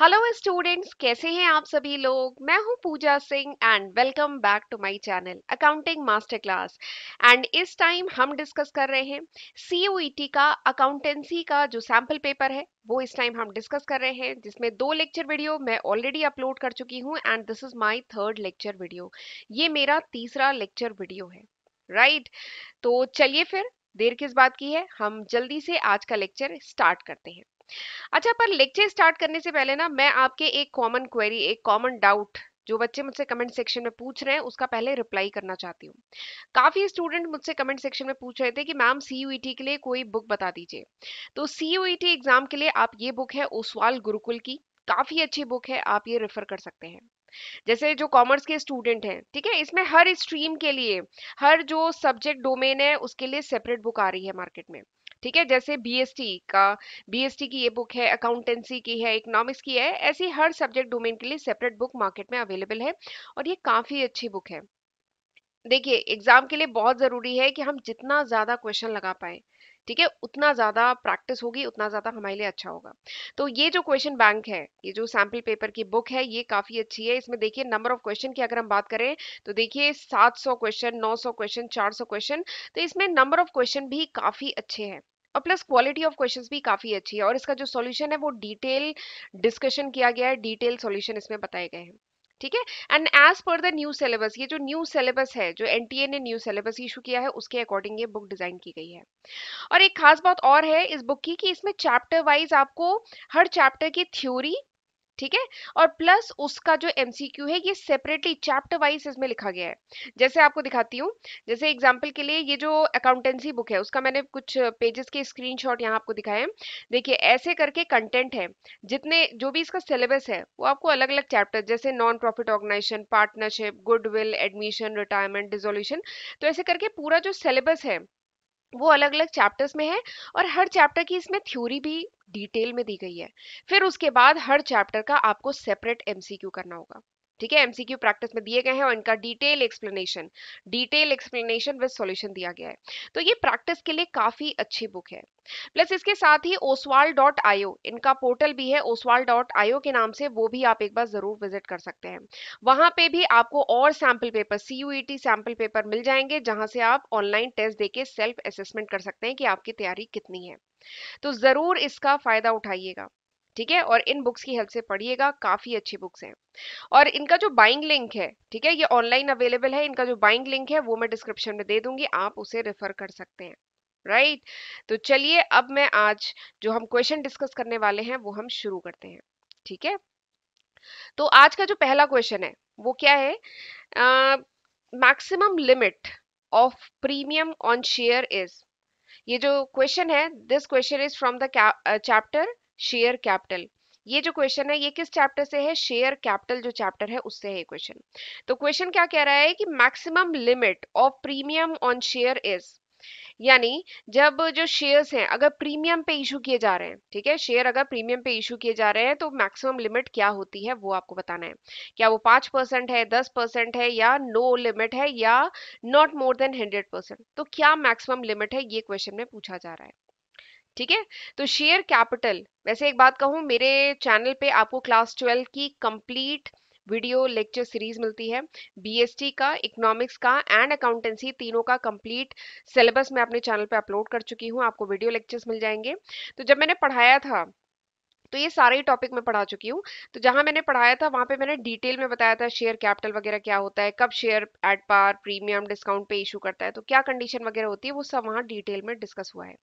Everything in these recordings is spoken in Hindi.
हेलो स्टूडेंट्स कैसे हैं आप सभी लोग मैं हूं Pooja Singh and welcome back to my channel accounting master class and इस टाइम हम डिस्कस कर रहे हैं सी e का अकाउंटेंसी का जो सैम्पल पेपर है वो इस टाइम हम डिस्कस कर रहे हैं जिसमें दो लेक्चर वीडियो मैं ऑलरेडी अपलोड कर चुकी हूँ and this is my third lecture video ये मेरा तीसरा लेक्चर वीडियो है राइट right? तो चलिए फिर देर किस बात की है हम जल्दी से आज का लेक्चर स्टार्ट करते हैं अच्छा पर लेक्चर स्टार्ट करने से पहले ना मैं आपके एक कॉमन क्वेरी एक कॉमन डाउट जो बच्चे मुझसे कमेंट सेक्शन में पूछ रहे हैं उसका पहले रिप्लाई करना चाहती हूँ काफ़ी स्टूडेंट मुझसे कमेंट सेक्शन में पूछ रहे थे कि मैम सी e के लिए कोई बुक बता दीजिए तो सी एग्ज़ाम e के लिए आप ये बुक है ओसवाल गुरुकुल की काफ़ी अच्छी बुक है आप ये रेफ़र कर सकते हैं जैसे जो कॉमर्स के स्टूडेंट हैं ठीक है इसमें हर स्ट्रीम के लिए हर जो सब्जेक्ट डोमेन है उसके लिए सेपरेट बुक आ रही है मार्केट में ठीक है जैसे बीएसटी का बीएसटी की ये बुक है अकाउंटेंसी की है इकोनॉमिक्स की है ऐसी हर सब्जेक्ट डोमेन के लिए सेपरेट बुक मार्केट में अवेलेबल है और ये काफ़ी अच्छी बुक है देखिए एग्जाम के लिए बहुत ज़रूरी है कि हम जितना ज़्यादा क्वेश्चन लगा पाएँ ठीक है उतना ज़्यादा प्रैक्टिस होगी उतना ज़्यादा हमारे लिए अच्छा होगा तो ये जो क्वेश्चन बैंक है ये जो सैम्पल पेपर की बुक है ये काफ़ी अच्छी है इसमें देखिए नंबर ऑफ क्वेश्चन की अगर हम बात करें तो देखिए 700 क्वेश्चन 900 क्वेश्चन 400 क्वेश्चन तो इसमें नंबर ऑफ क्वेश्चन भी काफ़ी अच्छे हैं और प्लस क्वालिटी ऑफ क्वेश्चन भी काफ़ी अच्छी है और इसका जो सोल्यूशन है वो डिटेल डिस्कशन किया गया है डिटेल सोल्यूशन इसमें बताए गए हैं ठीक है and as per the new syllabus ये जो न्यू सिलेबस है जो एन ने न्यू सिलेबस इशू किया है उसके अकॉर्डिंग ये बुक डिजाइन की गई है और एक खास बात और है इस बुक की कि इसमें चैप्टर वाइज आपको हर चैप्टर की थ्योरी ठीक है और प्लस उसका जो एमसीक्यू है ये सेपरेटली चैप्टर वाइज इसमें लिखा गया है जैसे आपको दिखाती हूँ जैसे एग्जाम्पल के लिए ये जो अकाउंटेंसी बुक है उसका मैंने कुछ पेजेस के स्क्रीन शॉट यहाँ आपको दिखाए हैं देखिए ऐसे करके कंटेंट है जितने जो भी इसका सिलेबस है वो आपको अलग अलग चैप्टर जैसे non profit organisation partnership goodwill admission retirement dissolution तो ऐसे करके पूरा जो सिलेबस है वो अलग अलग चैप्टर्स में है और हर चैप्टर की इसमें थ्योरी भी डिटेल में दी गई है फिर उसके बाद हर चैप्टर का आपको सेपरेट एमसीक्यू करना होगा ठीक है एमसीक्यू प्रैक्टिस में दिए गए हैं और इनका detail explanation detail explanation with solution दिया गया है तो ये प्रैक्टिस के लिए काफी अच्छी बुक है प्लस इसके साथ ही ओसवाल डॉट आईओ इनका पोर्टल भी है ओसवाल डॉट आईओ के नाम से वो भी आप एक बार जरूर विजिट कर सकते हैं वहां पे भी आपको और sample paper CUET sample paper मिल जाएंगे जहां से आप ऑनलाइन टेस्ट देके सेल्फ असेसमेंट कर सकते हैं कि आपकी तैयारी कितनी है तो जरूर इसका फायदा उठाइएगा ठीक है और इन बुक्स की हेल्प से पढ़िएगा काफ़ी अच्छी बुक्स हैं और इनका जो बाइंग लिंक है ठीक है ये ऑनलाइन अवेलेबल है इनका जो बाइंग लिंक है वो मैं डिस्क्रिप्शन में दे दूंगी आप उसे रेफर कर सकते हैं राइट तो चलिए अब मैं आज जो हम क्वेश्चन डिस्कस करने वाले हैं वो हम शुरू करते हैं ठीक है तो आज का जो पहला क्वेश्चन है वो क्या है maximum limit of premium on share is ये जो क्वेश्चन है this question is from the chapter share capital ये जो क्वेश्चन है ये किस चैप्टर से है शेयर कैपिटल जो चैप्टर है उससे है क्वेश्चन तो क्वेश्चन क्या कह रहा है कि maximum limit of premium on share is यानी जब जो शेयर्स हैं अगर प्रीमियम पे इशू किए जा रहे हैं ठीक है शेयर अगर प्रीमियम पे इशू किए जा रहे हैं तो मैक्सिमम लिमिट क्या होती है वो आपको बताना है क्या वो पाँच परसेंट है दस परसेंट है या नो लिमिट है या not more than hundred percent तो क्या मैक्सिमम लिमिट है ये क्वेश्चन में पूछा जा रहा है ठीक है तो शेयर कैपिटल वैसे एक बात कहूँ मेरे चैनल पे आपको क्लास ट्वेल्व की कंप्लीट वीडियो लेक्चर सीरीज मिलती है बीएसटी का इकोनॉमिक्स का एंड अकाउंटेंसी तीनों का कंप्लीट सिलेबस मैं अपने चैनल पे अपलोड कर चुकी हूँ आपको वीडियो लेक्चर्स मिल जाएंगे तो जब मैंने पढ़ाया था तो ये सारे ही टॉपिक मैं पढ़ा चुकी हूँ तो जहाँ मैंने पढ़ाया था वहाँ पे मैंने डिटेल में बताया था शेयर कैपिटल वगैरह क्या होता है कब share at par premium discount पे इशू करता है तो क्या कंडीशन वगैरह होती है वो सब वहाँ डिटेल में डिस्कस हुआ है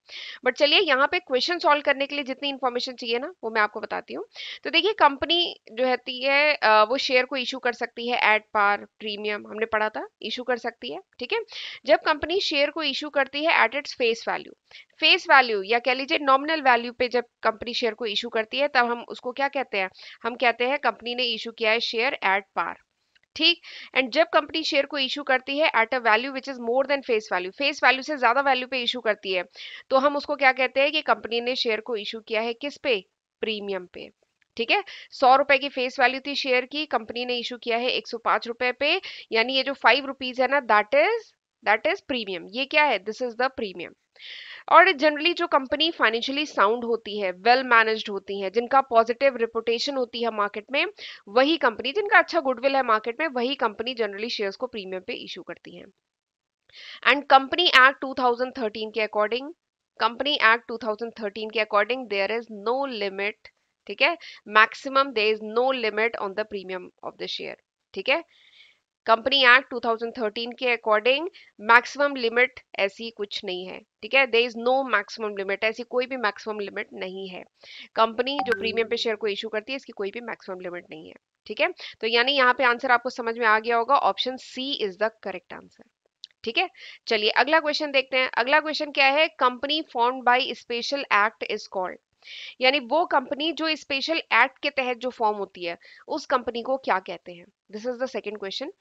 बट चलिए यहाँ पे क्वेश्चन सॉल्व करने के लिए जितनी इन्फॉर्मेशन चाहिए ना वो मैं आपको बताती हूँ तो देखिए कंपनी जो है वो शेयर को इशू कर सकती है एट पार प्रीमियम हमने पढ़ा था इशू कर सकती है ठीक है जब कंपनी शेयर को इशू करती है at its face value face value या कह लीजिए नॉमिनल वैल्यू पे जब कंपनी शेयर को इशू करती होती है तब हम उसको क्या कहते हैं हम कहते हैं कंपनी ने इशू किया है शेयर एट पार ठीक एंड जब कंपनी शेयर को इशू करती है at a value which is more than face value face value से ज्यादा वैल्यू पे इशू करती है तो हम उसको क्या कहते हैं कि कंपनी ने शेयर को इशू किया है किस पे प्रीमियम पे ठीक है सौ रुपए की फेस वैल्यू थी शेयर की कंपनी ने इशू किया है एक सौ पांच रुपए पे यानी ये जो फाइव रुपीज है ना that is that is premium ये क्या है दिस इज द प्रीमियम और जनरली जो कंपनी फाइनेंशियली साउंड होती है वेल well मैनेज्ड होती है जिनका पॉजिटिव रिपोर्टेशन होती है मार्केट में वही कंपनी जिनका अच्छा गुडविल है मार्केट में वही कंपनी जनरली शेयर्स को प्रीमियम पे इशू करती है एंड कंपनी एक्ट टू के अकॉर्डिंग कंपनी एक्ट 2013 के according there is no limit ठीक है maximum there is no limit on the premium of the share ठीक है कंपनी एक्ट 2013 के अकॉर्डिंग मैक्सिमम लिमिट ऐसी कुछ नहीं है ठीक है there is no maximum limit ऐसी कोई भी मैक्सिमम लिमिट नहीं है कंपनी जो प्रीमियम पे शेयर को इशू करती है इसकी कोई भी मैक्सिमम लिमिट नहीं है ठीक है तो यानी यहाँ पे आंसर आपको समझ में आ गया होगा option C is the correct answer ठीक है चलिए अगला क्वेश्चन देखते हैं अगला क्वेश्चन क्या है company form by special act is called यानी वो कंपनी जो स्पेशल एक्ट के तहत जो फॉर्म होती है उस कंपनी को क्या कहते हैं this is the second question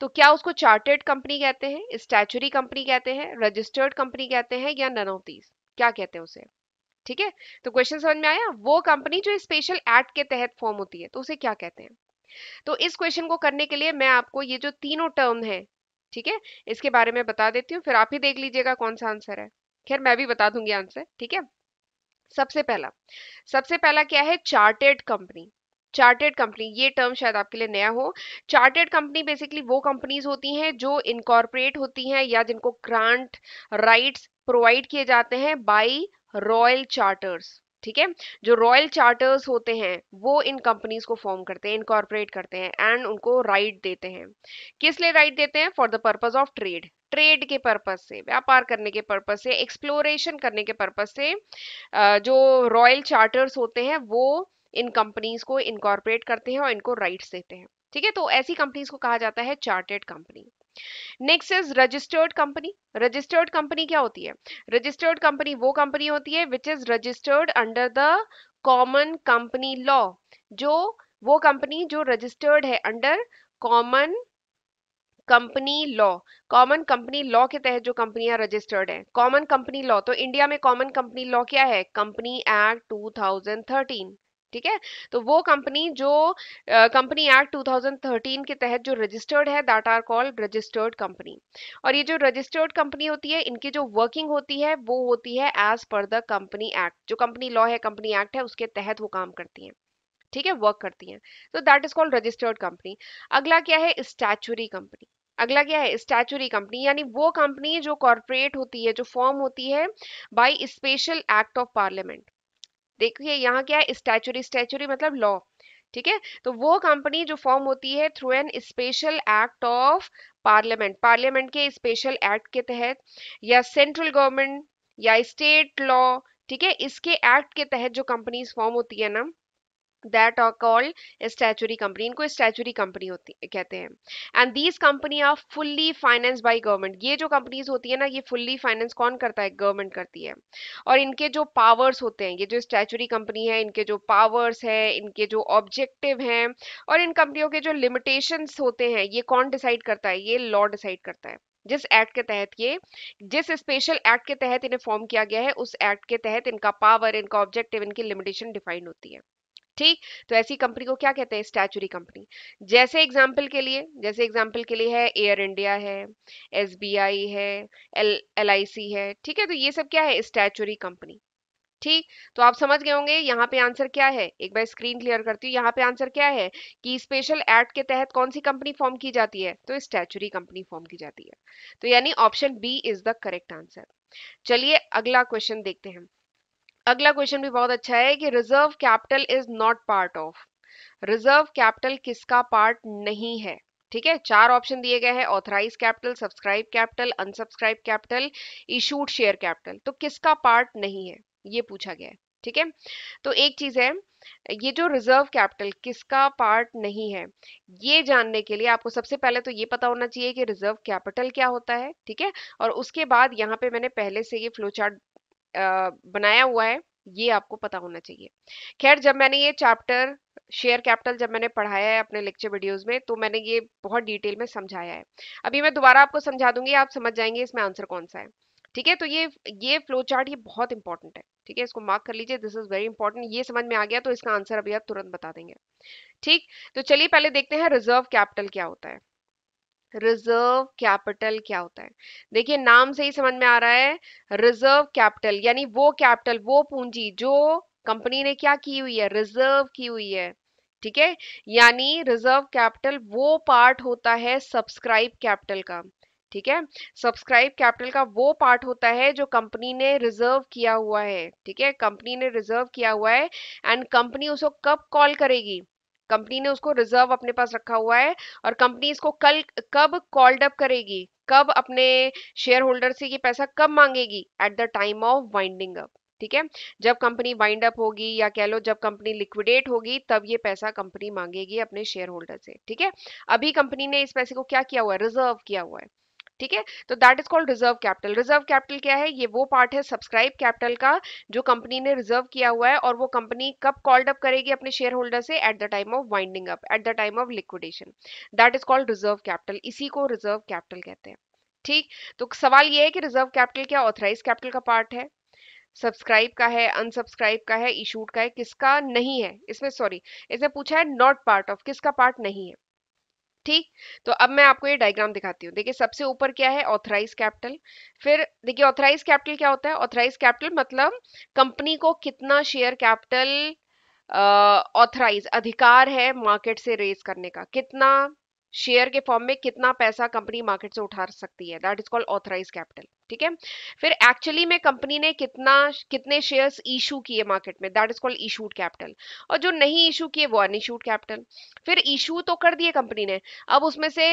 तो क्या उसको चार्टेड कंपनी कहते हैं स्टैचुरी कंपनी कहते हैं रजिस्टर्ड कंपनी कहते हैं या नन ऑफ दीज क्या कहते हैं उसे ठीक है तो क्वेश्चन समझ में आया वो कंपनी जो स्पेशल एक्ट के तहत फॉर्म होती है तो उसे क्या कहते हैं तो इस क्वेश्चन को करने के लिए मैं आपको ये जो तीनों टर्म है ठीक है इसके बारे में बता देती हूँ फिर आप ही देख लीजिएगा कौन सा आंसर है खैर मैं भी बता दूंगी आंसर ठीक है सबसे पहला सबसे पहला क्या है चार्टेड कंपनी चार्टेड कंपनी ये टर्म शायद आपके लिए नया हो चार्टेड कंपनी बेसिकली वो कंपनीज होती हैं जो इनकॉर्पोरेट होती हैं या जिनको ग्रांट राइट्स प्रोवाइड किए जाते हैं बाय रॉयल चार्टर्स ठीक है जो रॉयल चार्टर्स होते हैं वो इन कंपनीज को फॉर्म करते हैं इनकॉर्पोरेट करते हैं एंड उनको राइट देते हैं किस लिए राइट देते हैं for the purpose of trade trade के पर्पज से व्यापार करने के पर्पज से एक्सप्लोरेशन करने के पर्पज से जो रॉयल चार्टर्स होते हैं वो इन कंपनीज को इनकॉर्पोरेट करते हैं और इनको राइट्स देते हैं ठीक है तो ऐसी कंपनीज को कहा जाता है chartered company next is registered company registered company क्या होती है रजिस्टर्ड कंपनी वो कंपनी होती है which is registered under the common company law जो वो कंपनी जो रजिस्टर्ड है under common company law common company law के तहत जो कंपनियां रजिस्टर्ड हैं कॉमन कंपनी लॉ तो इंडिया में कॉमन कंपनी लॉ क्या है कंपनी एक्ट 2013 ठीक है तो वो कंपनी जो कंपनी एक्ट 2013 के तहत जो रजिस्टर्ड है that are called registered company और ये जो रजिस्टर्ड कंपनी होती है इनकी जो वर्किंग होती है वो होती है as per the company act जो कंपनी लॉ है कंपनी एक्ट है उसके तहत वो काम करती है ठीक है वर्क करती हैं तो that is called registered company अगला क्या है स्टैचुरी कंपनी अगला क्या है स्टैचुरी कंपनी यानी वो कंपनी जो कॉरपोरेट होती है जो फॉर्म होती है by special act of parliament देखिए यहाँ क्या है स्टैचुरी स्टैचुरी मतलब लॉ ठीक है तो वो कंपनी जो फॉर्म होती है through an special act of parliament parliament के स्पेशल एक्ट के तहत या सेंट्रल गवर्नमेंट या स्टेट लॉ ठीक है इसके एक्ट के तहत जो कंपनीज फॉर्म होती है ना that are called statutory company इनको स्टैचुरी कंपनी होती कहते हैं and these company are fully finance by government ये जो कंपनीज होती है ना ये फुल्ली फाइनेंस कौन करता है गवर्नमेंट करती है और इनके जो पावर्स होते हैं ये जो स्टैचुरी कंपनी है इनके जो पावर्स है इनके जो ऑब्जेक्टिव हैं और इन कंपनियों के जो लिमिटेशंस होते हैं ये कौन डिसाइड करता है ये लॉ डिसाइड करता है जिस एक्ट के तहत ये जिस स्पेशल एक्ट के तहत इन्हें फॉर्म किया गया है उस एक्ट के तहत इनका पावर इनका ऑब्जेक्टिव इनकी लिमिटेशन डिफाइन होती है ठीक तो ऐसी कंपनी को क्या कहते हैं स्टैचुरी कंपनी जैसे एग्जाम्पल के लिए जैसे एग्जाम्पल के लिए है एयर इंडिया है एस है एल एल है ठीक है तो ये सब क्या है स्टैचुरी कंपनी ठीक तो आप समझ गए होंगे यहाँ पे आंसर क्या है एक बार स्क्रीन क्लियर करती हूँ यहाँ पे आंसर क्या है कि स्पेशल एक्ट के तहत कौन सी कंपनी फॉर्म की जाती है तो स्टैचुरी कंपनी फॉर्म की जाती है तो यानी option B is the correct answer चलिए अगला क्वेश्चन देखते हैं अगला क्वेश्चन भी बहुत अच्छा है कि reserve capital is not part of reserve capital किसका पार्ट नहीं है ठीक है चार ऑप्शन दिए गए हैं authorise capital subscribe capital unsubscribe capital issued share capital तो किसका पार्ट नहीं है ये पूछा गया है ठीक है तो एक चीज है ये जो रिजर्व कैपिटल किसका पार्ट नहीं है ये जानने के लिए आपको सबसे पहले तो ये पता होना चाहिए कि रिजर्व कैपिटल क्या होता है ठीक है और उसके बाद यहाँ पे मैंने पहले से ये फ्लो चार्ट बनाया हुआ है ये आपको पता होना चाहिए खैर जब मैंने ये चैप्टर शेयर कैपिटल जब मैंने पढ़ाया है अपने लेक्चर वीडियोस में तो मैंने ये बहुत डिटेल में समझाया है अभी मैं दोबारा आपको समझा दूंगी आप समझ जाएंगे इसमें आंसर कौन सा है ठीक है तो ये ये फ्लो चार्ट ये बहुत इंपॉर्टेंट है ठीक है इसको मार्क कर लीजिए दिस इज वेरी इंपॉर्टेंट ये समझ में आ गया तो इसका आंसर अभी आप तुरंत बता देंगे ठीक तो चलिए पहले देखते हैं रिजर्व कैपिटल क्या होता है रिजर्व कैपिटल क्या होता है देखिए नाम से ही समझ में आ रहा है रिजर्व कैपिटल यानी वो कैपिटल वो पूंजी जो कंपनी ने क्या की हुई है रिजर्व की हुई है ठीक है यानी रिजर्व कैपिटल वो पार्ट होता है सब्सक्राइब कैपिटल का ठीक है सब्सक्राइब कैपिटल का वो पार्ट होता है जो कंपनी ने रिजर्व किया हुआ है ठीक है कंपनी ने रिजर्व किया हुआ है एंड कंपनी उसको कब कॉल करेगी कंपनी ने उसको रिजर्व अपने पास रखा हुआ है और कंपनी इसको कल कब कॉल्ड अप करेगी कब अपने शेयर होल्डर से ये पैसा कब मांगेगी at the time of winding up ठीक है जब कंपनी वाइंड अप होगी या कह लो जब कंपनी लिक्विडेट होगी तब ये पैसा कंपनी मांगेगी अपने शेयर होल्डर से ठीक है अभी कंपनी ने इस पैसे को क्या किया हुआ है रिजर्व किया हुआ है ठीक है तो that is called reserve capital reserve capital क्या है ये वो पार्ट है सब्सक्राइब कैपिटल का जो कंपनी ने रिजर्व किया हुआ है और वो कंपनी कब कॉल्ड अप करेगी अपने शेयर होल्डर से at the time of winding up at the time of liquidation that is called reserve capital इसी को रिजर्व कैपिटल कहते हैं ठीक तो सवाल ये है कि रिजर्व कैपिटल क्या ऑथराइज कैपिटल का पार्ट है सब्सक्राइब का है अनसब्सक्राइब का है इशूड का है किसका नहीं है इसमें सॉरी इसमें पूछा है नॉट पार्ट ऑफ किसका पार्ट नहीं है ठीक तो अब मैं आपको ये डायग्राम दिखाती हूँ देखिए सबसे ऊपर क्या है ऑथराइज कैपिटल फिर देखिए ऑथराइज कैपिटल क्या होता है ऑथराइज कैपिटल मतलब कंपनी को कितना शेयर कैपिटल ऑथराइज अधिकार है मार्केट से रेज करने का कितना शेयर के फॉर्म में कितना पैसा कंपनी मार्केट से उठा सकती है that is called authorise capital ठीक है फिर एक्चुअली में कंपनी ने कितना कितने शेयर्स इशू किए मार्केट में that is called issued capital और जो नहीं इशू किए वो अनइशूड कैपिटल फिर इशू तो कर दिए कंपनी ने अब उसमें से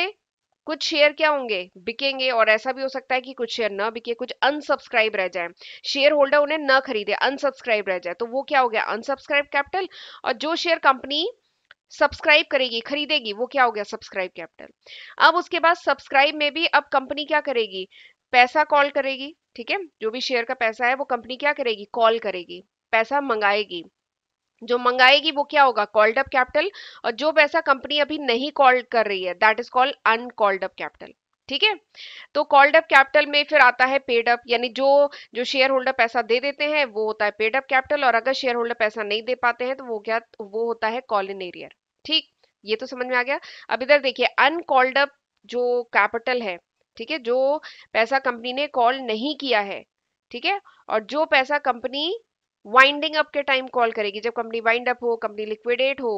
कुछ शेयर क्या होंगे बिकेंगे और ऐसा भी हो सकता है कि कुछ शेयर ना बिके कुछ अनसब्सक्राइब रह जाए शेयर होल्डर उन्हें न खरीदे अनसब्सक्राइब रह जाए तो वो क्या हो गया अनसब्सक्राइब कैपिटल और जो शेयर कंपनी सब्सक्राइब करेगी खरीदेगी वो क्या हो गया सब्सक्राइब कैपिटल अब उसके बाद सब्सक्राइब में भी अब कंपनी क्या करेगी पैसा कॉल करेगी ठीक है जो भी शेयर का पैसा है वो कंपनी क्या करेगी कॉल करेगी पैसा मंगाएगी जो मंगाएगी वो क्या होगा कॉल्ड अप कैपिटल और जो पैसा कंपनी अभी नहीं कॉल कर रही है that is called uncalled up capital ठीक है तो कॉल्ड अप कैपिटल में फिर आता है पेड अप यानी जो जो शेयर होल्डर पैसा दे देते हैं वो होता है पेड अप कैपिटल और अगर शेयर होल्डर पैसा नहीं दे पाते हैं तो वो क्या वो होता है कॉल इन एरियर ठीक ये तो समझ में आ गया अब इधर देखिए अनकॉल्ड अप जो कैपिटल है ठीक है जो पैसा कंपनी ने कॉल नहीं किया है ठीक है और जो पैसा कंपनी वाइंडिंग अप के टाइम कॉल करेगी जब कंपनी वाइंड अप हो कंपनी लिक्विडेट हो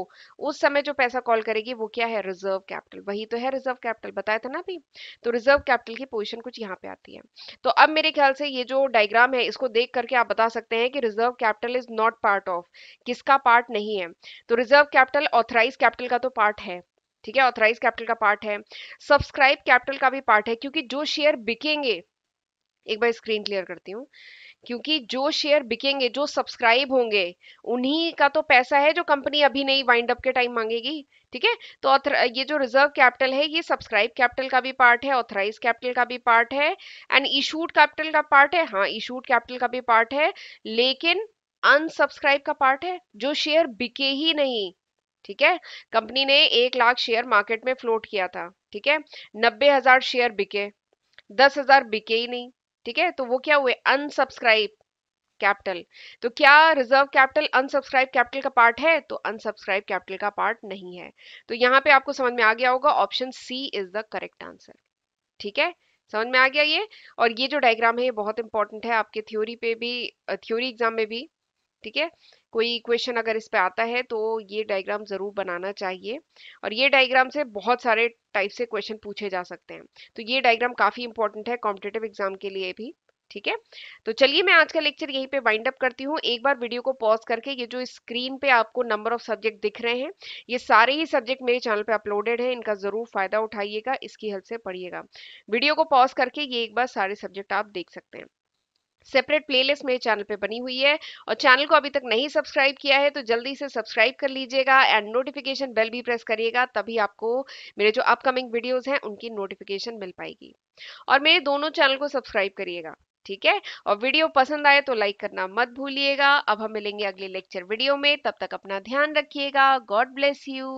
उस समय जो पैसा कॉल करेगी वो क्या है रिजर्व कैपिटल वही तो है रिजर्व कैपिटल बताया था ना अभी तो रिजर्व कैपिटल की पोजिशन कुछ यहाँ पे आती है तो अब मेरे ख्याल से ये जो डायग्राम है इसको देख करके आप बता सकते हैं कि reserve capital is not part of किसका पार्ट नहीं है तो रिजर्व कैपिटल ऑथराइज कैपिटल का तो पार्ट है ठीक है ऑथराइज कैपिटल का पार्ट है सब्सक्राइब कैपिटल का भी पार्ट है क्योंकि जो शेयर बिकेंगे एक बार स्क्रीन क्लियर करती हूँ क्योंकि जो शेयर बिकेंगे जो सब्सक्राइब होंगे उन्हीं का तो पैसा है जो कंपनी अभी नहीं वाइंड अप के टाइम मांगेगी ठीक है तो ये जो रिजर्व कैपिटल है ये सब्सक्राइब कैपिटल का भी पार्ट है ऑथराइज कैपिटल का भी पार्ट है एंड इशूड कैपिटल का पार्ट है हाँ इशूड कैपिटल का भी पार्ट है लेकिन अनसब्सक्राइब का पार्ट है जो शेयर बिके ही नहीं ठीक है कंपनी ने एक लाख शेयर मार्केट में फ्लोट किया था ठीक है नब्बे हजार शेयर बिके दस हजार बिके ही नहीं ठीक है तो वो क्या हुए अनसब्सक्राइब कैपिटल तो क्या रिजर्व कैपिटल अनसब्सक्राइब कैपिटल का पार्ट है तो अनसब्सक्राइब कैपिटल का पार्ट नहीं है तो यहाँ पे आपको समझ में आ गया होगा option C is the correct answer ठीक है समझ में आ गया ये और ये जो डायग्राम है ये बहुत इंपॉर्टेंट है आपके थ्योरी पे भी थ्योरी एग्जाम में भी ठीक है कोई क्वेश्चन अगर इस पर आता है तो ये डायग्राम ज़रूर बनाना चाहिए और ये डायग्राम से बहुत सारे टाइप से क्वेश्चन पूछे जा सकते हैं तो ये डायग्राम काफ़ी इंपॉर्टेंट है कॉम्पिटेटिव एग्जाम के लिए भी ठीक है तो चलिए मैं आज का लेक्चर यहीं पे वाइंड अप करती हूँ एक बार वीडियो को पॉज करके ये जो स्क्रीन पे आपको नंबर ऑफ सब्जेक्ट दिख रहे हैं ये सारे ही सब्जेक्ट मेरे चैनल पे अपलोडेड हैं इनका ज़रूर फायदा उठाइएगा इसकी हेल्प से पढ़िएगा वीडियो को पॉज करके ये एक बार सारे सब्जेक्ट आप देख सकते हैं सेपरेट प्लेलिस्ट मेरे चैनल पे बनी हुई है और चैनल को अभी तक नहीं सब्सक्राइब किया है तो जल्दी से सब्सक्राइब कर लीजिएगा एंड नोटिफिकेशन बेल भी प्रेस करिएगा तभी आपको मेरे जो अपकमिंग वीडियोज़ हैं उनकी नोटिफिकेशन मिल पाएगी और मेरे दोनों चैनल को सब्सक्राइब करिएगा ठीक है और वीडियो पसंद आए तो लाइक करना मत भूलिएगा अब हम मिलेंगे अगले लेक्चर वीडियो में तब तक अपना ध्यान रखिएगा गॉड ब्लेस यू